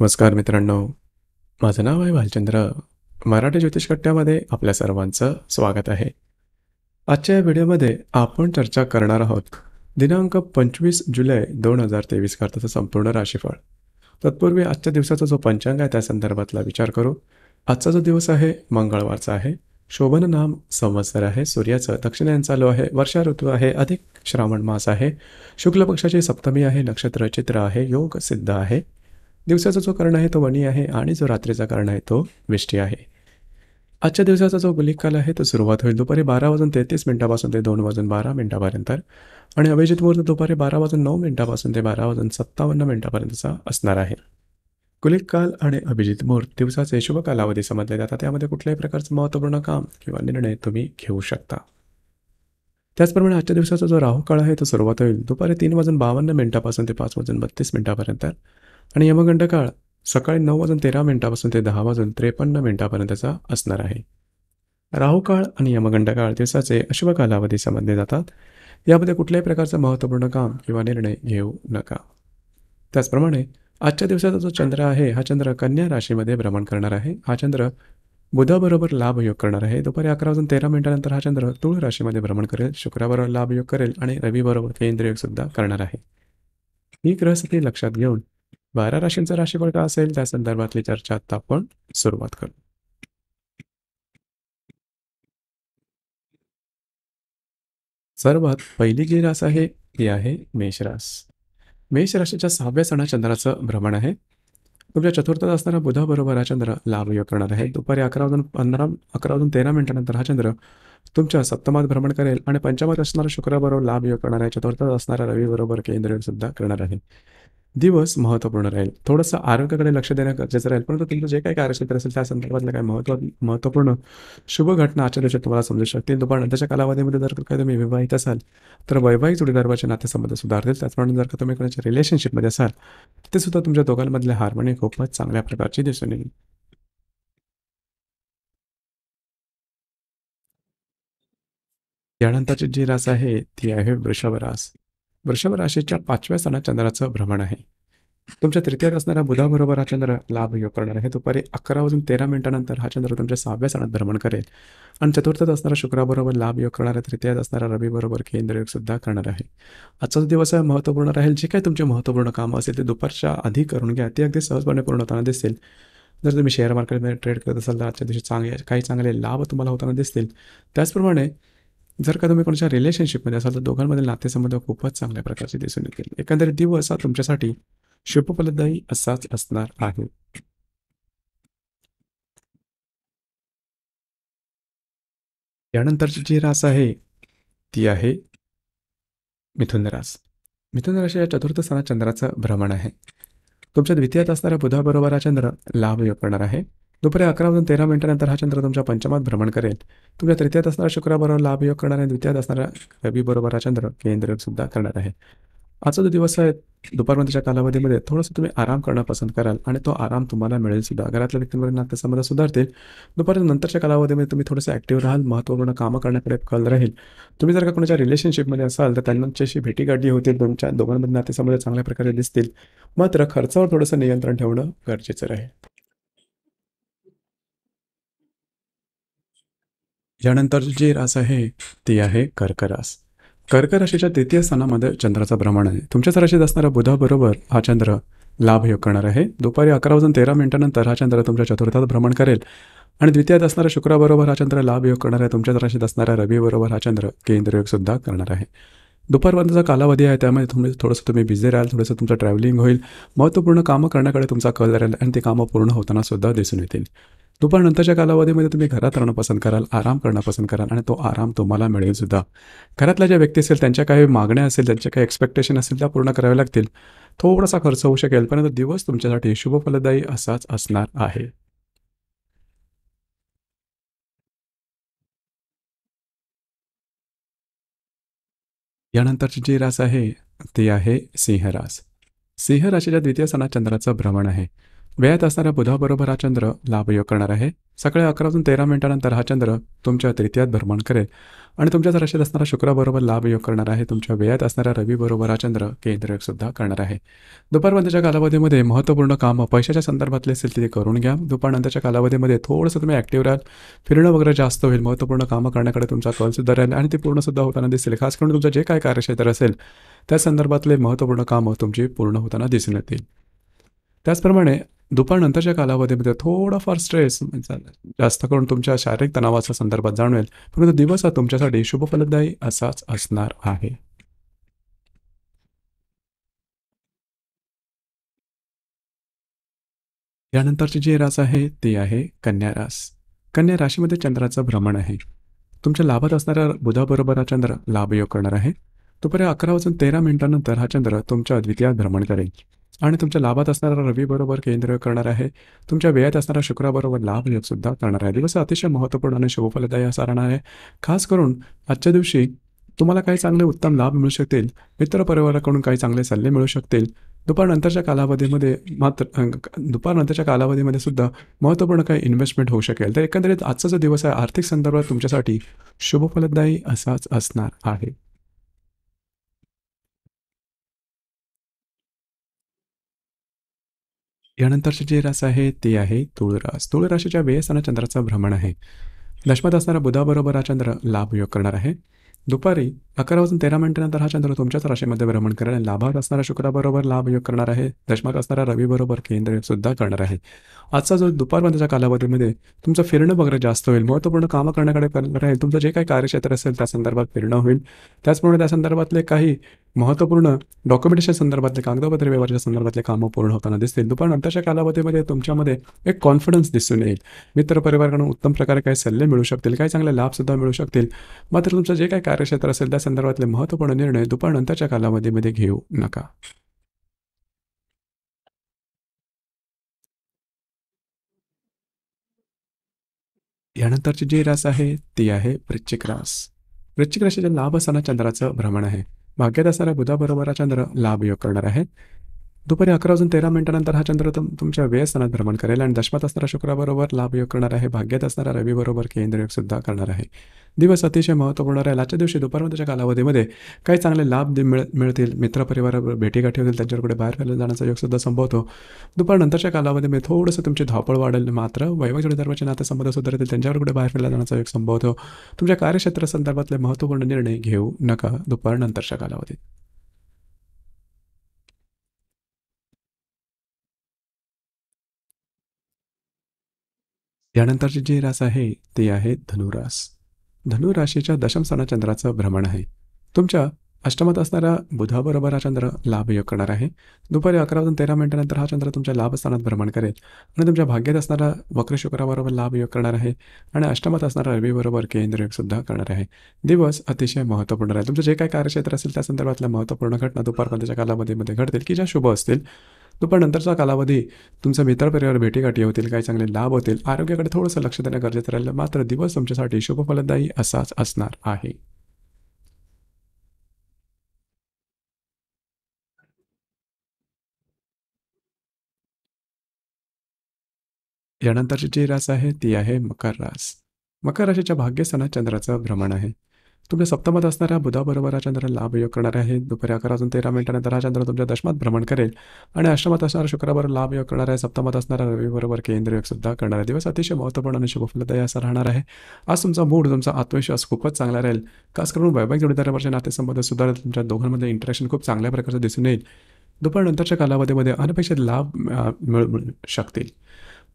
नमस्कार मित्रांनो माझं नाव आहे भालचंद्र मराठी ज्योतिष कट्ट्यामध्ये आपल्या सर्वांचं स्वागत आहे आजच्या या व्हिडिओमध्ये आपण चर्चा करणार आहोत दिनांक पंचवीस जुलै दोन हजार तेवीस करताचं संपूर्ण राशीफळ तत्पूर्वी आजच्या दिवसाचा जो पंचांग आहे त्या संदर्भातला विचार करू आजचा जो दिवस आहे मंगळवारचा आहे शोभन नाम संवत्सर आहे सूर्याचं दक्षिणायन चालू आहे वर्षा ऋतू आहे अधिक श्रावण मास आहे शुक्ल पक्षाची सप्तमी आहे नक्षत्र चित्र आहे योग सिद्ध आहे दिवसाचा जो कर्ण आहे तो वणी आहे आणि जो रात्रीचा कर्ण आहे तो विष्टी आहे आजच्या दिवसाचा जो गुलिक काल आहे तो सुरुवात होईल दुपारी बारा वाजून तेहतीस मिनिटापासून ते दोन वाजून बारा मिनिटापर्यंत आणि अभिजित मुहूर्त दुपारी बारा वाजून नऊ मिनिटापासून ते बारा वाजून सत्तावन्न मिनिटापर्यंतचा असणार आहे गुलिक काल आणि अभिजित मुहूर्त दिवसाचे शुभ कालावधी समजले जातात त्यामध्ये कुठल्याही प्रकारचं महत्त्वपूर्ण काम किंवा निर्णय तुम्ही घेऊ शकता त्याचप्रमाणे आजच्या दिवसाचा जो राहू काळ आहे तो सुरुवात होईल दुपारी तीन वाजून बावन्न मिनिटापासून ते पाच वाजून बत्तीस मिनिटापर्यंत आणि यमगंड काळ सकाळी नऊ वाजून तेरा मिनिटापासून ते दहा वाजून त्रेपन्न मिनिटापर्यंतचा असणार आहे राहू काळ आणि यमगंड काळ दिवसाचे अशुभ कालावधी समजले जातात यामध्ये कुठल्याही प्रकारचं महत्त्वपूर्ण काम किंवा निर्णय घेऊ नका त्याचप्रमाणे आजच्या दिवसाचा जो चंद्र आहे हा चंद्र कन्या राशीमध्ये भ्रमण करणार आहे हा चंद्र बुधाबरोबर लाभयोग करणार आहे दुपारी अकरा वाजून तेरा मिनिटानंतर हा चंद्र तुळ राशीमध्ये भ्रमण करेल शुक्राबरोबर लाभयोग करेल आणि रवीबरोबर केंद्रयोग सुद्धा करणार आहे ही ग्रहस्थिती लक्षात घेऊन बारा राशींचा राशीफळ का असेल त्या संदर्भातली चर्चा आता आपण सुरुवात करू सर्वात पहिली जी रास आहे ती आहे मेषरास मेष राशीच्या सहाव्या सणा चंद्राचं भ्रमण आहे तुमच्या चतुर्थात असताना बुधाबरोबर हा चंद्र लाभयोग करणार आहे दुपारी अकरा वाजून पंधरा अकरा वाजून तेरा मिनिटानंतर हा चंद्र तुमच्या सप्तमात भ्रमण करेल आणि पंचमात असणारा शुक्राबरोबर योग करणार आहे चतुर्थात असणारा रवी बरोबर केंद्र सुद्धा करणार आहे दिवस महत्त्वपूर्ण राहील थोडंसं आरोग्याकडे लक्ष देणं गरजेचं राहील परंतु तुमचं जे काही कार्यक्षेत्र असेल त्या संदर्भातल्या काही महत्त्व महत्त्वपूर्ण शुभ घटना आजच्या दिवशी तुम्हाला समजू शकतील दुपार नंतरच्या कालावधीमध्ये जर काही तुम्ही विवाहित असाल तर वैवाहिक जोडीदारवाचे नातेसंबंध सुधारतील त्याचप्रमाणे जर का तुम्ही कोणाच्या रिलेशनशिपमध्ये असाल ते सुद्धा तुमच्या दोघांमधल्या हार्मोनी खूपच चांगल्या प्रकारची दिसून येईल यानंतरची जी रास आहे ती आहे वृषभ रास वृषभ राशीच्या पाचव्या स्थानात चंद्राचं भ्रमण आहे तुमच्या तृतीयात असणारा बुधाबरोबर हा चंद्र लाभ योग करणार आहे दुपारी अकरा वाजून तेरा मिनिटानंतर हा चंद्र तुमच्या सहाव्या सणात भ्रमण करेल आणि चतुर्थात असणारा शुक्राबरोबर लाभ योग आहे तृतीयात असणारा रवीबरोबर केंद्रयोग सुद्धा करणार आहे आजचा दिवस आहे महत्त्वपूर्ण राहील जे काही तुमचे महत्त्वपूर्ण काम असेल ते दुपारच्या आधी करून घ्या ते अगदी सहजपणे पूर्ण होताना दिसेल जर तुम्ही शेअर मार्केटमध्ये ट्रेड करत असाल तर आजच्या दिवशी चांगले काही चांगले लाभ तुम्हाला होताना दिसतील त्याचप्रमाणे जर का तुम्ही कोणाच्या रिलेशनशिपमध्ये असाल तर दोघांमध्ये नातेसंबंध खूपच चांगल्या प्रकारचे दिसून येतील एकंदरीत दिवस हा तुमच्यासाठी शुभफलदायी असाच असणार आहे यानंतरची जी रास आहे ती आहे मिथुन रास मिथुन राशी या चतुर्थ स्थानात चंद्राचं भ्रमण आहे तुमच्या द्वितीयात असणाऱ्या बुधाबरोबर हा चंद्र लाभ योग करणार आहे दुपारी अकरा वाजून तेरा मिनिटानंतर हा चंद्र तुमच्या पंचमात भ्रमण करेल तुमच्या तृतीयात असणारा शुक्राबरोबर लाभयोग करणार आणि द्वितीयात असणारा रवीबरोबर हा चंद्र केंद्र सुद्धा करणार आहे आजचा जो दिवस आहे दुपारपर्यंतच्या कालावधीमध्ये थोडंसं तुम्ही आराम करणं पसंत कराल आणि तो आराम तुम्हाला मिळेल सुद्धा घरातल्या व्यक्तींमध्ये नातेसंबंध सुधारतील दुपार नंतरच्या कालावधीमध्ये तुम्ही थोडंसं ॲक्टिव्ह राहाल महत्त्वपूर्ण कामं करण्याकडे कल राहील तुम्ही जर का कोणाच्या रिलेशनशिपमध्ये असाल तर त्यांच्याशी भेटीगाठी होतील तुमच्या दोघांमध्ये नातेसंबंध चांगल्या प्रकारे दिसतील मात्र खर्चावर थोडंसं नियंत्रण ठेवणं गरजेचं राहील यानंतर जे रास आहे ती आहे कर्क रास कर्क राशीच्या तृतीय स्थानामध्ये चंद्राचं भ्रमण आहे तुमच्याच राशीत असणारा बुधाबरोबर हा चंद्र लाभ योग करणार आहे दुपारी अकरा वाजून तेरा मिनिटानंतर हा चंद्र तुमच्या चतुर्थात भ्रमण करेल आणि द्वितीयात असणाऱ्या शुक्राबरोबर हा चंद्र लाभ योग करणार आहे तुमच्याच राशीत असणाऱ्या रवीबरोबर हा चंद्र केंद्रयोग सुद्धा करणार आहे दुपारपर्यंतचा कालावधी आहे त्यामध्ये तुम्ही थोडंसं तुम्ही बिझी राहाल थोडंसं तुमचं ट्रॅव्हलिंग होईल महत्त्वपूर्ण कामं करण्याकडे तुमचा कल राहील आणि ते कामं पूर्ण होताना सुद्धा दिसून येतील दुपारनंतरच्या कालावधीमध्ये तुम्ही घरात राहणं पसंत कराल आराम करणं पसंत कराल आणि तो आराम तुम्हाला मिळेल सुद्धा घरातल्या ज्या व्यक्ती असेल त्यांच्या काही मागण्या असेल त्यांच्या काही एक्सपेक्टेशन असेल त्या पूर्ण कराव्या लागतील थोडासा खर्च होऊ शकेल परंतु दिवस तुमच्यासाठी शुभ फलदायी असाच असणार आहे यानंतरची जी रास आहे ती आहे सिंहरास सिंह राशीच्या द्वितीय सणात चंद्राचं भ्रमण आहे वेळात असणाऱ्या बुधाबरोबर हा चंद्र लाभयोग करणार आहे सकाळी अकरातून तेरा मिनिटानंतर हा चंद्र तुमच्या तृतीयात भ्रमण करेल आणि तुमच्याच राशीत असणारा शुक्राबरोबर लाभयोग करणार आहे तुमच्या वेळात असणारा रवीबरोबर हा चंद्र केंद्रयोग सुद्धा करणार आहे दुपारनंतरच्या कालावधीमध्ये महत्त्वपूर्ण कामं पैशाच्या संदर्भातले असेल ते करून घ्या दुपारनंतरच्या कालावधीमध्ये थोडंसं तुम्ही ॲक्टिव्ह राहाल फिरणं वगैरे जास्त होईल महत्त्वपूर्ण कामं करण्याकडे तुमचा कल सुद्धा राहील आणि ते पूर्णसुद्धा होताना दिसेल खास करून तुमचं जे काय कार्यक्षेत्र असेल त्या संदर्भातले महत्त्वपूर्ण कामं तुमची पूर्ण होताना दिसून येतील त्याचप्रमाणे दुपारनंतरच्या कालावधीमध्ये थोडाफार स्ट्रेस जास्त करून तुमच्या शारीरिक तणावाच्या संदर्भात जाणवेल परंतु दिवस हा तुमच्यासाठी शुभफलदायी असाच असणार आहे यानंतरची जी रास आहे ती आहे कन्या रास कन्या राशीमध्ये चंद्राचं भ्रमण आहे तुमच्या लाभात असणाऱ्या बुधाबरोबर हा चंद्र लाभयोग करणार आहे दुपारी अकरा वाजून तेरा मिनिटांनंतर हा चंद्र तुमच्या द्वितीयात भ्रमण करेल आणि तुमच्या लाभात असणारा रवीबरोबर केंद्र करणार आहे तुमच्या वेळात असणारा शुक्राबरोबर लाभ सुद्धा करणार आहे दिवस अतिशय महत्त्वपूर्ण आणि शुभफलदायी असा राहणार आहे खास करून आजच्या दिवशी तुम्हाला काही चांगले उत्तम लाभ मिळू शकतील मित्रपरिवाराकडून काही चांगले सल्ले मिळू शकतील दुपारनंतरच्या कालावधीमध्ये मात्र दुपारनंतरच्या कालावधीमध्ये सुद्धा महत्त्वपूर्ण काही इन्व्हेस्टमेंट होऊ शकेल तर एकंदरीत आजचा जो दिवस आहे आर्थिक संदर्भात तुमच्यासाठी शुभफलदायी असाच असणार आहे यानंतरचे जे रास आहे ते आहे तुळरास तुळ राशीच्या चंद्राचं भ्रमण आहे दशमात असणारा बुधाबरोबर हा चंद्र लाभ योग करणार आहे दुपारी अकरा वाजून तेरा मिनिटानंतर हा चंद्र तुमच्याच राशीमध्ये भ्रमण करेल आणि लाभात असणारा शुक्राबरोबर लाभ योग करणार आहे दशमात असणारा रवीबरोबर केंद्र सुद्धा करणार आहे आजचा जो दुपारमध्येच्या कालावधीमध्ये तुमचं फिरणं वगैरे जास्त होईल महत्त्वपूर्ण कामं करण्याकडे राहील तुमचं जे काही कार्यक्षेत्र असेल त्या संदर्भात फिरणं होईल त्याचप्रमाणे त्या संदर्भातले काही महत्त्वपूर्ण डॉक्युमेंटेशन संदर्भातले कागदपत्र व्यवहाराच्या संदर्भातले कामं पूर्ण होताना दिसतील दुपारनंतरच्या कालावधीमध्ये तुमच्यामध्ये एक कॉन्फिडन्स दिसून येईल मित्रपरिवाराकडून उत्तम प्रकारे काही सल्ले मिळू शकतील काही चांगले लाभसुद्धा मिळू शकतील मात्र तुमचं जे काही कार्यक्षेत्र असेल त्या संदर्भातले महत्त्वपूर्ण निर्णय दुपारनंतरच्या कालावधीमध्ये घेऊ नका यानंतरची जी रास आहे ती आहे वृश्चिक रास वृश्चिक राशीचे लाभ असताना चंद्राचं भ्रमण आहे भाग्यात असणाऱ्या बुधाबरोबरचा लाभ योग करणार आहेत दुपारी अकरा वाजून तेरा मिनिटानंतर हा चंद्र तुमच्या व्ययस्थानात भ्रमण करेल आणि दशमात असणारा शुक्राबरोबर लाभयोग करणार आहे भाग्यात असणारा रवीबरोबर केंद्रयोग सुद्धा करणार आहे दिवस अतिशय महत्त्वपूर्ण राहील आजच्या दिवशी दुपारमध्येच्या कालावधीमध्ये काही चांगले लाभ मिळ मिळतील मित्रपरिवारावर भेटीगाठी होतील त्यांच्याकडे बाहेर फिरायला जाण्याचा योगसुद्धा संभवतो दुपारनंतरच्या कालावधीमध्ये थोडंसं तुमची धावपळ वाढेल मात्र वैवाहिक जोडीदाराचे नातेसंबंध सुधारतील त्यांच्याकडे बाहेर फिरायला जाण्याचा योग संभवतो तुमच्या कार्यक्षेत्रासंदर्भातले महत्त्वपूर्ण निर्णय घेऊ नका दुपारनंतरच्या कालावधीत यानंतरचे जे रास आहे ते आहे धनुरास धनुराशीच्या दशम चंद्राचं भ्रमण आहे तुमच्या अष्टमात असणारा बुधाबरोबर हा चंद्र लाभयोग करणार आहे दुपारी अकरा वाजून तेरा मिनिटानंतर हा चंद्र तुमच्या लाभस्थानात भ्रमण करेल आणि तुमच्या भाग्यात असणारा वक्र शुक्राबरोबर लाभयोग करणार आहे आणि अष्टमात असणारा रवीबरोबर सुद्धा करणार आहे दिवस अतिशय महत्त्वपूर्ण आहे तुमचं जे काही कार्यक्षेत्र असेल त्या संदर्भातल्या महत्त्वपूर्ण घटना दुपारपर्यंतच्या कालामध्ये घडतील की ज्या शुभ असतील तो पण नंतरचा कालावधी तुमचा मित्रपरिवार भेटीगाठी होतील काही चांगले लाभ होतील आरोग्याकडे थोडंसं लक्ष देणं गरजेचं राहिलं मात्र दिवस तुमच्यासाठी शुभफलदायी असाच असणार आहे यानंतरची जी रास आहे ती आहे मकर रास मकर राशीच्या भाग्यस्थानात चंद्राचं भ्रमण आहे तुम्ही सप्तमात असणाऱ्या बुधाबरोबर हा लाभ योग करणार आहे दुपारी अकरा वाजून तेरा मिनिटानंतर हा चंद्र तुमच्या दशमात भ्रमण करेल आणि अष्टमात असणारा शुक्रवार लाभ योग करणार आहे सप्तमात असणारा रविबरोबर केंद्र सुद्धा करणार आहे दिवस अतिशय महत्त्वपूर्ण आणि शुभफलदायी असा राहणार आहे आज तुमचा मूड तुमचा आत्मविश्वास खूपच चांगला राहील खास करून वैवाहिक जोडीदारावरचे नातेसंबंध सुद्धा तुमच्या दोघांमध्ये इंटरेक्शन खूप चांगल्या प्रकारचं दिसून येईल दुपारनंतरच्या कालावधीमध्ये अनपेक्षित लाभ मिळू शकतील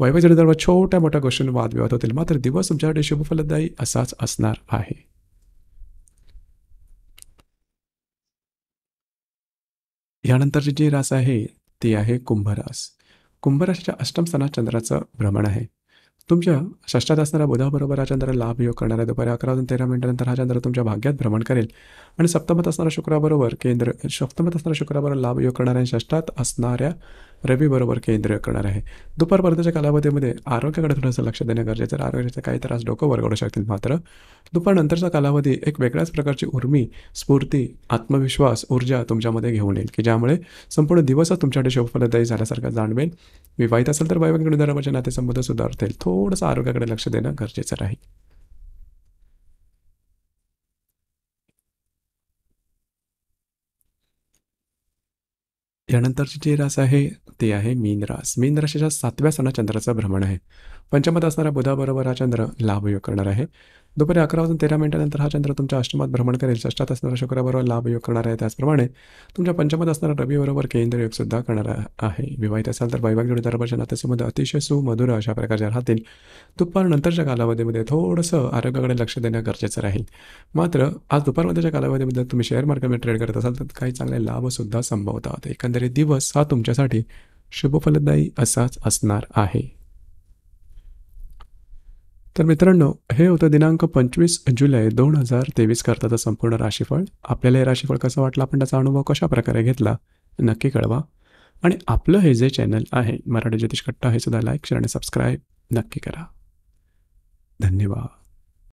वैवाहिक जोडीदारावर छोट्या मोठ्या गोष्टींवर वादविवाद होतील मात्र दिवस तुमच्यासाठी शुभफलदायी असाच असणार आहे यानंतरचे जे रास आहे ते आहे कुंभरास कुंभराशीच्या अष्टम स्थानात चंद्राचं भ्रमण आहे तुमच्या षष्टात असणाऱ्या बुधाबरोबर हा चंद्र लाभ योग करणार आहे दुपारी अकरा वाजून तेरा मिनिटानंतर हा चंद्र तुमच्या भाग्यात भ्रमण करेल आणि सप्तमत असणाऱ्या शुक्राबरोबर केंद्र सप्तमत असणाऱ्या शुक्राबरोबर लाभ योग करणार आहे षष्टात असणाऱ्या रवीबरोबर केंद्र करणार आहे दुपारपर्यंतच्या कालावधीमध्ये आरोग्याकडे थोडंसं लक्ष देणं गरजेचं आहे आरोग्याचे काही त्रास डोकं वरगडू शकतील मात्र दुपारनंतरचा कालावधी एक वेगळ्याच प्रकारची उर्मी स्फूर्ती आत्मविश्वास ऊर्जा तुमच्यामध्ये घेऊन येईल की ज्यामुळे संपूर्ण दिवसच तुमच्यासाठी शोफलदायी झाल्यासारखा जाणवेल विवाहित असेल तर वैवाहिक धर्माचे नातेसंबंध सुधारतील थो थोडंसं आरोग्याकडे लक्ष देणं गरजेचं राहील यानंतरची जी रास आहे ते आहे मीन रास मीन राशीच्या सातव्या सणा चंद्राचं भ्रमण आहे पंचमत असणारा बुधाबरोबर हा चंद्र लाभयोग करणार आहे दुपारी अकरा वाजून तेरा मिनिटानंतर हा चंद्र तुमच्या अष्टमात भ्रमण करेल षष्टात असणारा शुक्राबरोबर लाभ योग करणार आहे त्याचप्रमाणे तुमच्या पंचमात असणारा रवीबरोबर केंद्र योगसुद्धा करणार आहे विवाहित असाल तर वैवाहिक दरवर्षी नातेसंबंध अतिशय सुमधुर अशा प्रकारचे राहतील दुपारनंतरच्या कालावधीमध्ये थोडंसं आरोग्याकडे लक्ष देणं गरजेचं राहील मात्र आज दुपारमध्येच्या कालावधीमध्ये तुम्ही शेअर मार्केटमध्ये ट्रेड करत असाल तर काही चांगले लाभसुद्धा संभवतात एकंदरीत दिवस हा तुमच्यासाठी शुभफलदायी असाच असणार आहे तर मित्रांनो हे होतं दिनांक पंचवीस जुलै दोन हजार तेवीस करताचं संपूर्ण राशीफळ आपल्याला हे राशीफळ कसं वाटलं आपण त्याचा अनुभव कशा प्रकारे घेतला नक्की कळवा आणि आपलं हे जे चॅनल आहे मराठी ज्योतिष कट्टा हे सुद्धा लाईक शेअर आणि सबस्क्राईब नक्की करा धन्यवाद